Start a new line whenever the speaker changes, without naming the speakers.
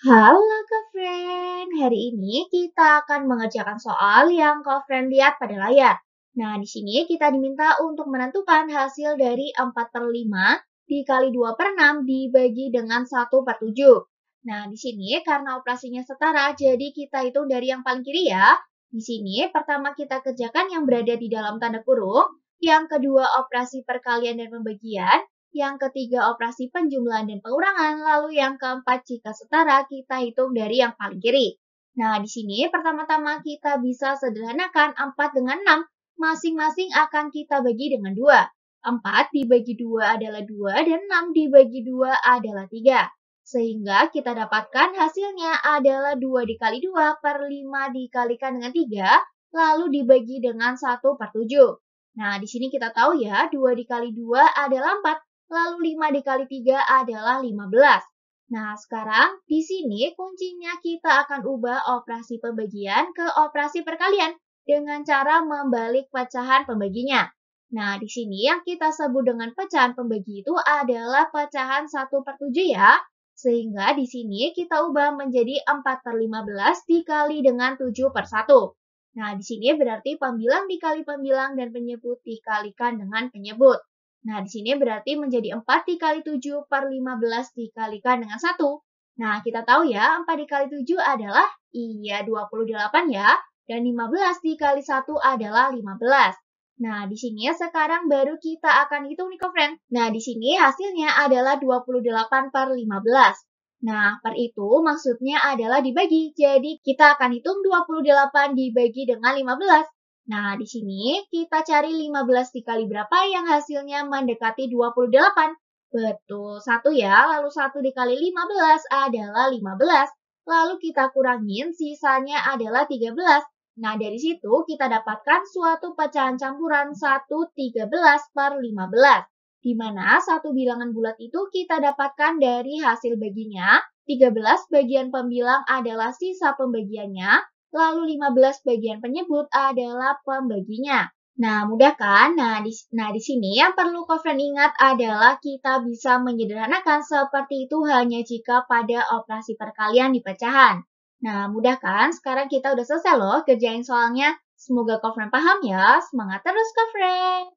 Halo Friend, hari ini kita akan mengerjakan soal yang Friend lihat pada layar. Nah, di sini kita diminta untuk menentukan hasil dari 4 per 5 dikali 2 per 6 dibagi dengan 1 per 7. Nah, di sini karena operasinya setara, jadi kita hitung dari yang paling kiri ya. Di sini pertama kita kerjakan yang berada di dalam tanda kurung, yang kedua operasi perkalian dan pembagian, yang ketiga operasi penjumlahan dan pengurangan, lalu yang keempat jika setara kita hitung dari yang paling kiri. Nah, di sini pertama-tama kita bisa sederhanakan 4 dengan 6, masing-masing akan kita bagi dengan 2. 4 dibagi 2 adalah 2 dan 6 dibagi 2 adalah 3. Sehingga kita dapatkan hasilnya adalah 2 dikali 2 per 5 dikalikan dengan 3, lalu dibagi dengan 1 per 7. Nah, di sini kita tahu ya, 2 dikali 2 adalah 4 lalu 5 dikali 3 adalah 15. Nah, sekarang di sini kuncinya kita akan ubah operasi pembagian ke operasi perkalian dengan cara membalik pecahan pembaginya. Nah, di sini yang kita sebut dengan pecahan pembagi itu adalah pecahan 1 per 7 ya. Sehingga di sini kita ubah menjadi 4 per 15 dikali dengan 7 per 1. Nah, di sini berarti pembilang dikali pembilang dan penyebut dikalikan dengan penyebut. Nah, di sini berarti menjadi 4 dikali 7 per 15 dikalikan dengan 1. Nah, kita tahu ya, 4 dikali 7 adalah iya 28 ya, dan 15 dikali 1 adalah 15. Nah, di sini sekarang baru kita akan hitung nih, friend. Nah, di sini hasilnya adalah 28 per 15. Nah, per itu maksudnya adalah dibagi. Jadi, kita akan hitung 28 dibagi dengan 15. Nah, di sini kita cari 15 dikali berapa yang hasilnya mendekati 28. Betul, 1 ya. Lalu 1 dikali 15 adalah 15. Lalu kita kurangin, sisanya adalah 13. Nah, dari situ kita dapatkan suatu pecahan campuran 1 13 per 15. Di mana satu bilangan bulat itu kita dapatkan dari hasil baginya, 13 bagian pembilang adalah sisa pembagiannya, lalu 15 bagian penyebut adalah pembaginya. Nah, mudah kan? Nah, di, nah, di sini yang perlu Kofren ingat adalah kita bisa menyederhanakan seperti itu hanya jika pada operasi perkalian di pecahan. Nah, mudah kan? Sekarang kita udah selesai loh kerjain soalnya. Semoga Kofren paham ya. Semangat terus Kofren!